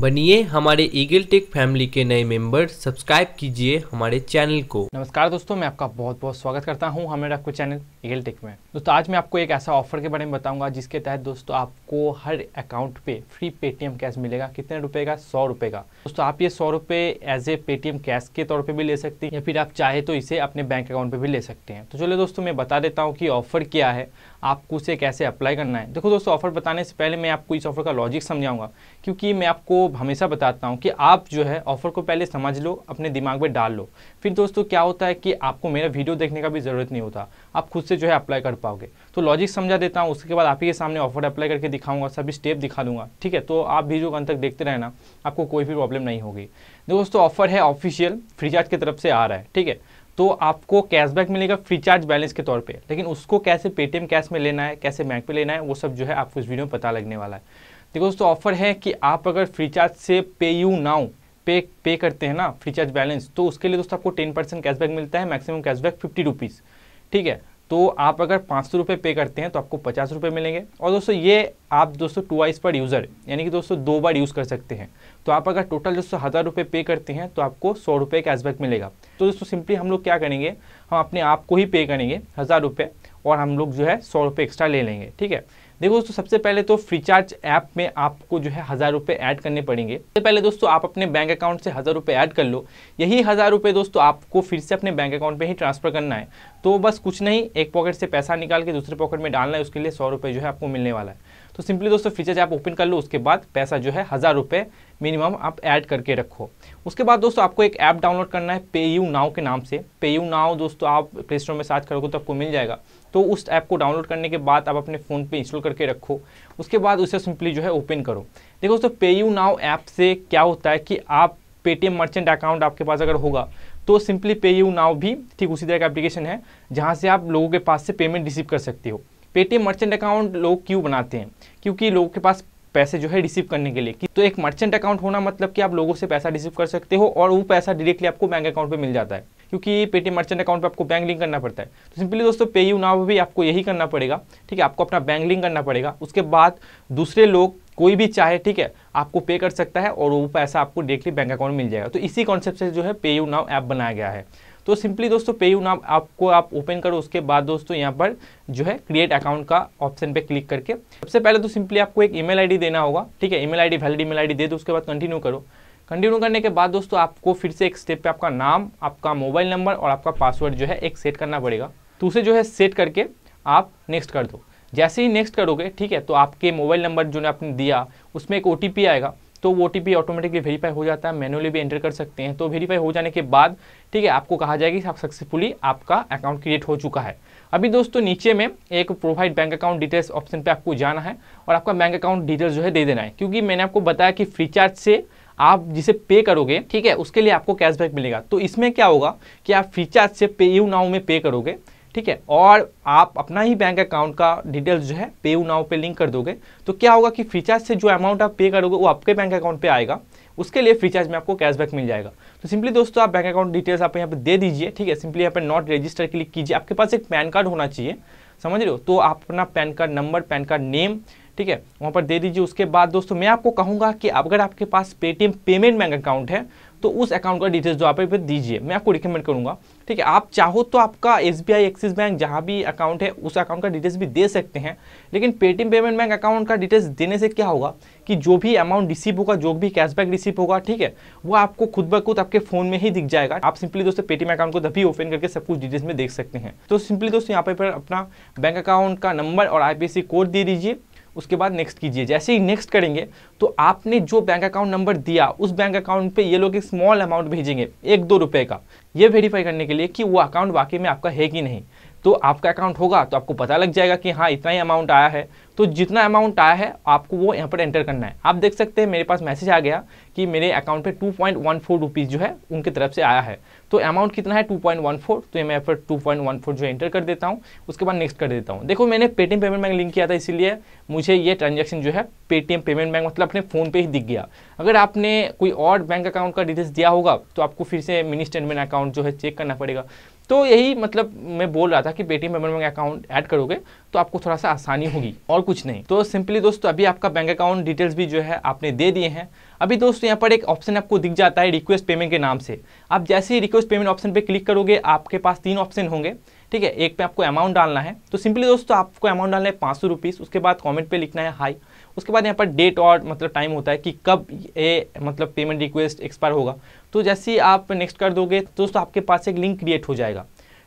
बनिए हमारे eagle take family के नए मेंबर सब्सक्राइब कीजिए हमारे चैनल को नमस्कार दोस्तों मैं आपका बहुत बहुत स्वागत करता हूँ हमारे आपको चैनल ईगल टेक में दोस्तों आज मैं आपको एक ऐसा ऑफर के बारे में बताऊंगा जिसके तहत दोस्तों आपको हर अकाउंट पे फ्री पेटीएम कैश मिलेगा कितने रुपए का सौ रुपए का दोस्तों आप ये सौ रुपए एज ए पेटीएम कैश के तौर पर भी ले सकते हैं या फिर आप चाहे तो इसे अपने बैंक अकाउंट पर भी ले सकते हैं तो चलिए दोस्तों मैं बता देता हूँ कि ऑफर क्या है आपको उसे कैसे अप्लाई करना है देखो दोस्तों ऑफर बताने से पहले मैं आपको इस ऑफर का लॉजिक समझाऊंगा क्योंकि मैं आपको हमेशा बताता हूँ कि आप जो है ऑफर को पहले समझ लो अपने दिमाग में डाल लो फिर दोस्तों क्या होता है कि आपको मेरा वीडियो देखने का भी ज़रूरत नहीं होता आप खुद से जो है अप्लाई कर पाओगे तो लॉजिक समझा देता हूँ उसके बाद आप ही के सामने ऑफर अप्लाई करके दिखाऊंगा सभी स्टेप दिखा दूंगा ठीक है तो आप वीडियो अंत तक देखते रहना आपको कोई भी प्रॉब्लम नहीं होगी दोस्तों ऑफर है ऑफिशियल फ्रीचार्ज की तरफ से आ रहा है ठीक है तो आपको कैशबैक मिलेगा फ्री चार्ज बैलेंस के तौर पे लेकिन उसको कैसे पेटीएम कैश में लेना है कैसे बैंक पे लेना है वो सब जो है आपको इस वीडियो में पता लगने वाला है देखो दोस्तों ऑफर है कि आप अगर फ्री चार्ज से पे यू नाउ पे पे करते हैं ना फ्री चार्ज बैलेंस तो उसके लिए दोस्तों आपको टेन परसेंट कैशबैक मिलता है मैक्सिमम कैशबैक फिफ्टी रुपीज़ ठीक है तो आप अगर पाँच सौ रुपये पे करते हैं तो आपको पचास रुपये मिलेंगे और दोस्तों ये आप दोस्तों टू आइस पर यूज़र यानी कि दोस्तों दो बार यूज़ कर सकते हैं तो आप अगर टोटल दोस्तों हज़ार रुपये पे करते हैं तो आपको सौ रुपये कैशबैक मिलेगा तो दोस्तों सिंपली हम लोग क्या करेंगे हम अपने आप को ही पे करेंगे हज़ार रुपये और हम लोग जो है सौ रुपये एक्स्ट्रा ले लेंगे ठीक है देखो दोस्तों सबसे पहले तो फ्रीचार्ज ऐप में आपको जो है हज़ार रुपये ऐड करने पड़ेंगे सबसे पहले दोस्तों आप अपने बैंक अकाउंट से हज़ार रुपये ऐड कर लो यही हज़ार रुपये दोस्तों आपको फिर से अपने बैंक अकाउंट में ही ट्रांसफ़र करना है तो बस कुछ नहीं एक पॉकेट से पैसा निकाल के दूसरे पॉकेट में डालना है उसके लिए सौ रुपये जो है आपको मिलने वाला है तो सिंपली दोस्तों फ्रीचार्ज ऐप ओपन कर लो उसके बाद पैसा जो है हज़ार रुपये मिनिमम आप ऐड करके रखो उसके बाद दोस्तों आपको एक ऐप डाउनलोड करना है पे यू नाव के नाम से पे यू नाव दोस्तों आप प्ले स्टोर में सर्च करोगे तो आपको मिल जाएगा तो उस ऐप को डाउनलोड करने के बाद आप अपने फ़ोन पे इंस्टॉल करके रखो उसके बाद उसे सिंपली जो है ओपन करो देखो दोस्तों पे यू नाव ऐप से क्या होता है कि आप पेटीएम मर्चेंट अकाउंट आपके पास अगर होगा तो सिंपली पे यू नाव भी ठीक उसी तरह का एप्लीकेशन है जहाँ से आप लोगों के पास से पेमेंट रिसीव कर सकते हो पेटीएम मर्चेंट अकाउंट लोग क्यों बनाते हैं क्योंकि लोगों के पास पैसे जो है रिसीव करने के लिए तो एक मर्चेंट अकाउंट होना मतलब कि आप लोगों से पैसा रिसीव कर सकते हो और वो पैसा डायरेक्टली आपको बैंक अकाउंट पे मिल जाता है क्योंकि पेटीएम मर्चेंट अकाउंट पर आपको बैंक लिंक करना पड़ता है तो सिंपली दोस्तों पे यू नाव भी आपको यही करना पड़ेगा ठीक है आपको अपना बैंक लिंक करना पड़ेगा उसके बाद दूसरे लोग कोई भी चाहे ठीक है आपको पे कर सकता है और वो पैसा आपको डायरेक्टली बैंक अकाउंट मिल जाएगा तो इसी कॉन्सेप्ट से जो है पे यू नाव ऐप बनाया गया है तो सिंपली दोस्तों पे यू नाव आपको आप ओपन करो उसके बाद दोस्तों यहाँ पर जो है क्रिएट अकाउंट का ऑप्शन पे क्लिक करके सबसे पहले तो सिंपली आपको एक ईमेल आईडी देना होगा ठीक है email ID valid email ID दे दो उसके बाद कंटिन्यू करो कंटिन्यू करने के बाद दोस्तों आपको फिर से एक स्टेप पे आपका नाम आपका मोबाइल नंबर और आपका पासवर्ड जो है एक सेट करना पड़ेगा तो उसे जो है सेट करके आप नेक्स्ट कर दो जैसे ही नेक्स्ट करोगे ठीक है तो आपके मोबाइल नंबर जो आपने दिया उसमें एक ओ आएगा तो वो ओ ऑटोमेटिकली वेरीफाई हो जाता है मैनुअली भी एंटर कर सकते हैं तो वेरीफाई हो जाने के बाद ठीक है आपको कहा जाएगा कि आप सक्सेसफुली आपका अकाउंट क्रिएट हो चुका है अभी दोस्तों नीचे में एक provide bank account details option पे आपको जाना है और आपका बैंक अकाउंट डिटेल्स जो है दे देना है क्योंकि मैंने आपको बताया कि फ्रीचार्ज से आप जिसे पे करोगे ठीक है उसके लिए आपको कैशबैक मिलेगा तो इसमें क्या होगा कि आप फ्रीचार्ज से पे यू नाउ में पे करोगे ठीक है और आप अपना ही बैंक अकाउंट का डिटेल्स जो है पे यू नाउ पे लिंक कर दोगे तो क्या होगा कि फ्रीचार्ज से जो अमाउंट आप पे करोगे वो आपके बैंक अकाउंट पर आएगा उसके लिए फ्रीचार्ज में आपको कैशबैक मिल जाएगा तो सिंपली दोस्तों आप बैंक अकाउंट डिटेल्स आप यहाँ पे दे दीजिए ठीक है सिंपली यहाँ पे नॉट रजिस्टर क्लिक कीजिए आपके पास एक पैन कार्ड होना चाहिए समझ रहे हो तो आप अपना PAN card number PAN card name ठीक है वहाँ पर दे दीजिए उसके बाद दोस्तों मैं आपको कहूँगा कि अगर आपके पास पेटीएम पेमेंट बैंक अकाउंट है तो उस अकाउंट का डिटेल्स जो आप दीजिए मैं आपको रिकमेंड करूँगा ठीक है आप चाहो तो आपका S B I Axis bank जहाँ भी अकाउंट है उस अकाउंट का डिटेल्स भी दे सकते हैं लेकिन पेटीएम पेमेंट बैंक अकाउंट का डिटेल्स देने से क्या होगा कि जो भी अमाउंट रिसीव होगा जो भी कैशबैक रिसीव होगा ठीक है वो आपको खुद ब खुद आपके फोन में ही दिख जाएगा आप सिंपली दोस्तों पेटीएम अकाउंट को तभी ओपन करके सब कुछ डिटेल्स में देख सकते हैं तो सिंपली दोस्तों यहाँ पर अपना बैंक अकाउंट का नंबर और आई कोड दे दीजिए उसके बाद नेक्स्ट कीजिए जैसे ही नेक्स्ट करेंगे तो आपने जो बैंक अकाउंट नंबर दिया उस बैंक अकाउंट पे ये लोग एक स्मॉल अमाउंट भेजेंगे एक दो रुपए का ये वेरीफाई करने के लिए कि वो अकाउंट वाकई में आपका है कि नहीं तो आपका अकाउंट होगा तो आपको पता लग जाएगा कि हाँ इतना ही अमाउंट आया है तो जितना अमाउंट आया है आपको वो यहाँ पर एंटर करना है आप देख सकते हैं मेरे पास मैसेज आ गया कि मेरे अकाउंट पे two point one four rupees जो है उनके तरफ से आया है तो अमाउंट कितना है टू पॉइंट वन फोर तो मैं यहाँ पर टू पॉइंट वन फोर जो एंटर कर देता हूँ उसके बाद नेक्स्ट कर देता हूँ देखो मैंने पेटीएम पेमेंट बैंक लिंक किया था इसीलिए मुझे ये ट्रांजेक्शन जो है पेटीएम पेमेंट बैंक मतलब अपने फ़ोन पे ही दिख गया अगर आपने कोई और बैंक अकाउंट का डिटेल्स दिया होगा तो आपको फिर से मिनी स्टेटमेंट अकाउंट जो है चेक करना पड़ेगा तो यही मतलब मैं बोल रहा था कि Paytm payment bank account add करोगे तो आपको थोड़ा सा आसानी होगी और कुछ नहीं तो सिंपली दोस्तों अभी आपका बैंक अकाउंट डिटेल्स भी जो है आपने दे दिए हैं अभी दोस्तों यहाँ पर एक ऑप्शन आपको दिख जाता है रिक्वेस्ट पेमेंट के नाम से आप जैसे ही रिक्वेस्ट पेमेंट ऑप्शन पर क्लिक करोगे आपके पास तीन ऑप्शन होंगे ठीक है एक पे आपको अमाउंट डालना है तो सिंपली दोस्तों आपको अमाउंट डालना है पाँच सौ उसके बाद कॉमेंट पर लिखना है हाई उसके बाद यहाँ पर डेट और मतलब टाइम होता है कि कब ये मतलब पेमेंट रिक्वेस्ट एक्सपायर होगा तो जैसे ही आप नेक्स्ट कर दोगे दोस्तों आपके पास एक लिंक क्रिएट हो जाएगा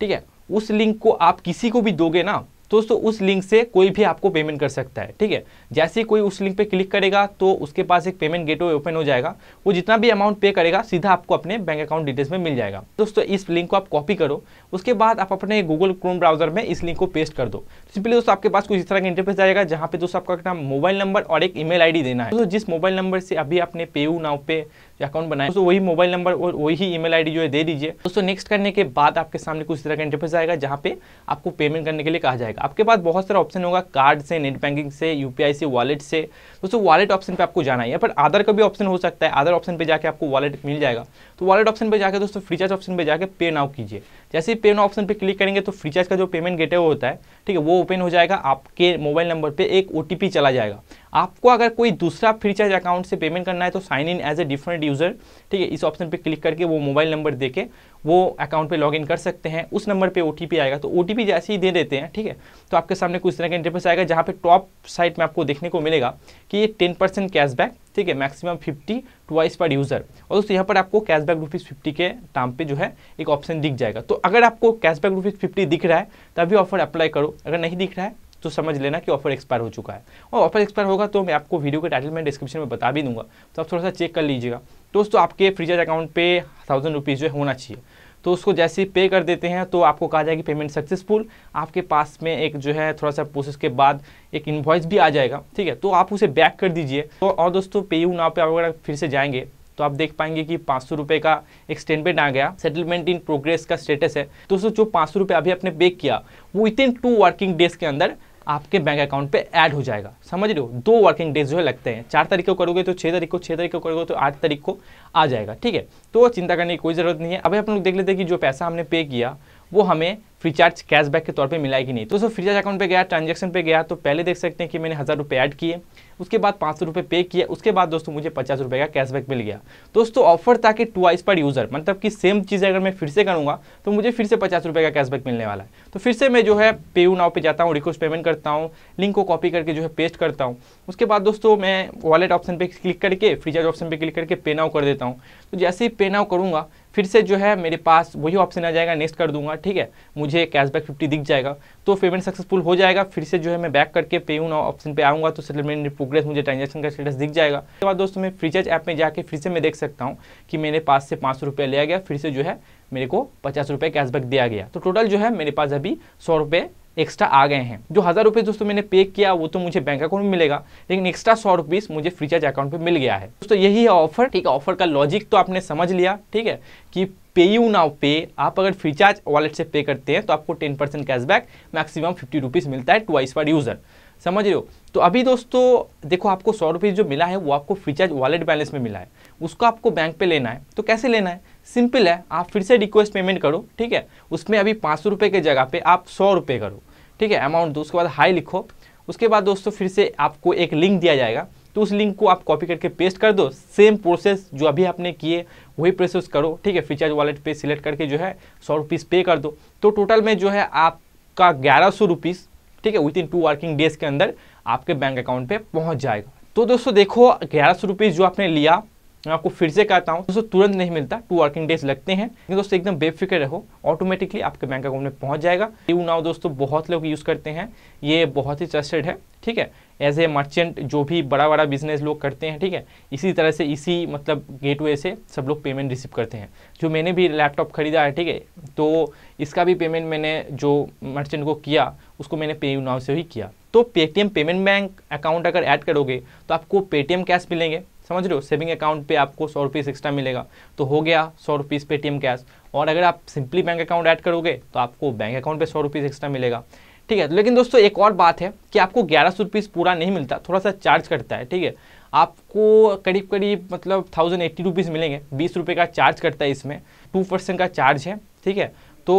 ठीक है उस लिंक को आप किसी को भी दोगे ना तो दोस्तों उस लिंक से कोई भी आपको पेमेंट कर सकता है ठीक है जैसे ही कोई उस लिंक पे क्लिक करेगा तो उसके पास एक पेमेंट गेटवे ओपन हो जाएगा वो जितना भी अमाउंट पे करेगा सीधा आपको अपने बैंक अकाउंट डिटेल्स में मिल जाएगा दोस्तों इस लिंक को आप कॉपी करो उसके बाद आप अपने गूगल क्रोम ब्राउजर में इस लिंक को पेस्ट कर दो सिंपली दोस्तों आपके पास कुछ इस तरह का इंटरफेस आएगा जहाँ पे दोस्तों आपका अपना मोबाइल नंबर और एक ईमेल डी देना है जिस मोबाइल नंबर से अभी आपने पेयू नाउ पे अकाउंट बनाया तो वही मोबाइल नंबर और वही ईमेल आईडी जो है दे दीजिए दोस्तों नेक्स्ट करने के बाद आपके सामने कुछ तरह का इंटरफेस आएगा जहाँ पे आपको पेमेंट करने के लिए कहा जाएगा जाएगा आपके पास बहुत सारा ऑप्शन होगा कार्ड से नेट बैंकिंग से यूपीआई से वॉलेट से दोस्तों वॉलेट ऑप्शन पे आपको जाना है पर आधार का भी ऑप्शन हो सकता है आधार ऑप्शन पे जाके आपको वॉलेट मिल जाएगा तो वॉलेट ऑप्शन पे जाकर दोस्तों फ्रीचार्ज ऑप्शन पे जाकर पे नाउ कीजिए जैसे ही पेमेंट ऑप्शन पे क्लिक करेंगे तो फ्रीचार्ज का जो पेमेंट गेटे होता है ठीक है वो ओपन हो जाएगा आपके मोबाइल नंबर पर एक ओ चला जाएगा आपको अगर कोई दूसरा फ्रीचार्ज अकाउंट से पेमेंट करना है तो sign in as a different user ठीक है इस ऑप्शन पर क्लिक करके वो मोबाइल नंबर दे वो अकाउंट पे लॉगिन कर सकते हैं उस नंबर पे ओ आएगा तो ओ जैसे ही दे देते हैं ठीक है तो आपके सामने कुछ तरह का इंटरफेस आएगा जहाँ पे टॉप साइट में आपको देखने को मिलेगा कि ये टेन परसेंट कैशबैक ठीक है maximum fifty twice per user और दोस्तों यहाँ पर आपको कैशबैक रुपीज़ फिफ्टी के टाइम पे जो है एक ऑप्शन दिख जाएगा तो अगर आपको कैशबैक रुपीज़ फिफ्टी दिख रहा है तो अभी ऑफर अप्लाई करो अगर नहीं दिख रहा है तो समझ लेना कि ऑफर एक्सपायर हो चुका है और ऑफर एक्सपायर होगा तो मैं आपको वीडियो के टाइटल में डिस्क्रिप्शन में बता भी दूंगा तो आप थोड़ा सा चेक कर लीजिएगा दोस्तों आपके फ्रीचार्ज अकाउंट पे थाउजेंड रुपीज़ जो होना चाहिए तो उसको जैसे ही पे कर देते हैं तो आपको कहा जाएगा पेमेंट सक्सेसफुल आपके पास में एक जो है थोड़ा सा प्रोसेस के बाद एक इन्वॉइस भी आ जाएगा ठीक है तो आप उसे बैक कर दीजिए तो और दोस्तों पे यू नाव पे अगर फिर से जाएंगे तो आप देख पाएंगे कि पाँच सौ रुपये का एक्सटेंडमेंट आ गया सेटलमेंट इन प्रोग्रेस का स्टेटस है तो दोस्तों जो पाँच सौ रुपये अभी आपने पे किया वो within two working days के अंदर आपके बैंक अकाउंट पे ऐड हो जाएगा समझ रहे हो दो वर्किंग डेज जो है लगते हैं चार तारीख को करोगे तो छः तारीख को छः तारीख को करोगे तो आठ तारीख को आ जाएगा ठीक है तो चिंता करने की कोई ज़रूरत नहीं है अभी आप लोग देख लेते हैं कि जो पैसा हमने पे किया वो हमें फ्री चार्ज कैशबैक के तौर पे मिला कि नहीं तो सो फ्री चार्ज अकाउंट पे गया ट्रांजेक्शन पे गया तो पहले देख सकते हैं कि मैंने हज़ार रुपये ऐड किए उसके बाद पाँच सौ रुपये पे किया उसके बाद दोस्तों मुझे पचास रुपये का कैशबैक मिल गया दोस्तों ऑफर था कि टू आइस पर यूज़र मतलब कि सेम चीज़ अगर मैं फिर से करूँगा तो मुझे फिर से पचास रुपये का कैशबैक मिलने वाला है तो फिर से मैं जो है पे यू नाव पर जाता हूँ रिक्वेस्ट पेमेंट करता हूँ लिंक को कॉपी करके जो है पेस्ट करता हूँ उसके बाद दोस्तों मैं वॉलेट ऑप्शन पर क्लिक करके फ्री चार्ज ऑप्शन पर क्लिक करके पे नाव कर देता हूँ तो जैसे ही पे नाव करूँगा फिर से जो है मेरे पास वही ऑप्शन आ जाएगा नेक्स्ट कर दूंगा ठीक है मुझे कैशबैक फिफ्टी दिख जाएगा तो पेमेंट सक्सेसफुल हो जाएगा फिर से जो है मैं बैक करके पे यू ऑप्शन पे आऊँगा तो सेटलमेंट प्रोग्रेस मुझे ट्रांजेक्शन का स्टेटस दिख जाएगा उसके बाद दोस्तों मैं फ्रीचार्ज ऐप में जाकर फिर से मैं देख सकता हूँ कि मेरे पास से पाँच सौ लिया गया फिर से जो है मेरे को पचास रुपये कैशबैक दिया गया तो टोटल जो है मेरे पास अभी सौ रुपये एक्स्ट्रा आ गए हैं जो हज़ार रुपये दोस्तों मैंने पे किया वो तो मुझे बैंक अकाउंट में मिलेगा लेकिन एक्स्ट्रा सौ रुपीज़ मुझे फ्रीचार्ज अकाउंट पे मिल गया है दोस्तों यही है ऑफर ठीक है ऑफर का लॉजिक तो आपने समझ लिया ठीक है कि पे यू नाउ पे आप अगर फ्रीचार्ज वॉलेट से पे करते हैं तो आपको ten percent cashback maximum fifty rupees मिलता है ट्वाइस पर यूज़र समझ रहे हो तो अभी दोस्तों देखो आपको सौ रुपीज़ जो मिला है वो आपको फ्रीचार्ज वॉलेट बैलेंस में मिला है उसको आपको बैंक पे लेना है तो कैसे लेना है सिंपल है आप फिर से रिक्वेस्ट पेमेंट करो ठीक है उसमें अभी पाँच सौ रुपये के जगह पे आप सौ रुपये करो ठीक है अमाउंट दो उसके बाद हाई लिखो उसके बाद दोस्तों फिर से आपको एक लिंक दिया जाएगा तो उस लिंक को आप कॉपी करके पेस्ट कर दो सेम प्रोसेस जो अभी आपने किए वही प्रोसेस करो ठीक है फ्रीचार्ज वॉलेट पे सिलेक्ट करके जो है सौ रुपीज़ पे कर दो तो टोटल में जो है आपका ग्यारह सौ रुपीज़ ठीक है within two working days के अंदर आपके बैंक अकाउंट पे पहुंच जाएगा तो दोस्तों देखो ग्यारह सौ रुपीज़ जो आपने लिया मैं आपको फिर से कहता हूँ दोस्तों तुरंत नहीं मिलता टू वर्किंग डेज लगते हैं लेकिन दोस्तों एकदम बेफिक्र रहो ऑटोमेटिकली आपके बैंक अकाउंट में पहुँच जाएगा यू नाउ दोस्तों बहुत लोग यूज़ करते हैं ये बहुत ही ट्रस्टेड है ठीक है एज ए मर्चेंट जो भी बड़ा बड़ा बिजनेस लोग करते हैं ठीक है इसी तरह से इसी मतलब गेटवे से सब लोग पेमेंट रिसीव करते हैं जो मैंने भी लैपटॉप ख़रीदा है ठीक है तो इसका भी पेमेंट मैंने जो मर्चेंट को किया उसको मैंने पे यू नाव से ही किया तो पेटीएम पेमेंट बैंक अकाउंट अगर ऐड करोगे तो आपको पेटीएम कैश मिलेंगे समझ रहे हो सेविंग अकाउंट पे आपको सौ रुपीस एक्स्ट्रा मिलेगा तो हो गया सौ पे पेटीएम कैश और अगर आप सिंपली बैंक अकाउंट ऐड करोगे तो आपको बैंक अकाउंट पे सौ रुपीस एक्स्ट्रा मिलेगा ठीक है लेकिन दोस्तों एक और बात है कि आपको ग्यारह सौ पूरा नहीं मिलता थोड़ा सा चार्ज करता है ठीक है आपको करीब करीब मतलब थाउजेंड एट्टी मिलेंगे बीस रुपये का चार्ज करता है इसमें टू परसेंट का चार्ज है ठीक है तो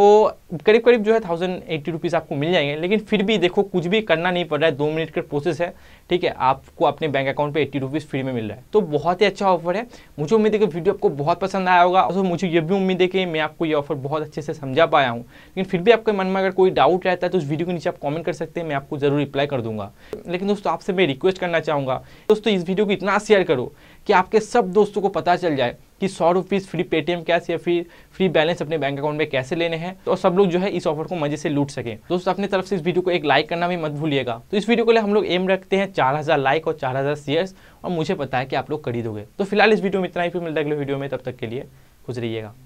करीब करीब जो है थाउजेंड एट्टी रुपीज़ आपको मिल जाएंगे लेकिन फिर भी देखो कुछ भी करना नहीं पड़ रहा है दो मिनट का प्रोसेस है ठीक है आपको अपने बैंक अकाउंट पे एट्टी रुपीज़ फ्री में मिल रहा है तो बहुत ही अच्छा ऑफर है मुझे उम्मीद है कि वीडियो आपको बहुत पसंद आया होगा और मुझे ये भी उम्मीद है कि मैं आपको ये ऑफर बहुत अच्छे से समझा पाया हूँ लेकिन फिर भी आपके मन में अगर कोई डाउट रहता है तो उस वीडियो के नीचे आप कॉमेंट कर सकते हैं मैं आपको ज़रूर रिप्लाई कर दूँगा लेकिन दोस्तों आपसे मैं रिक्वेस्ट करना चाहूँगा दोस्तों इस वीडियो को इतना शेयर करो कि आपके सब दोस्तों को पता चल जाए कि सौ रुपीज़ फ्री पेटीएम कैश या फिर फ्री बैलेंस अपने बैंक अकाउंट में कैसे लेने हैं तो सब लोग जो है इस ऑफर को मजे से लूट सके दोस्तों अपने तरफ से इस वीडियो को एक लाइक करना भी मत भूलिएगा तो इस वीडियो के लिए हम लोग एम रखते हैं चार लाइक और चार हज़ार और मुझे पता है कि आप लोग खरीदोगे तो फिलहाल इस वीडियो में इतना ही फिर मिलता है अगले वीडियो में तब तक के लिए खुश रहिएगा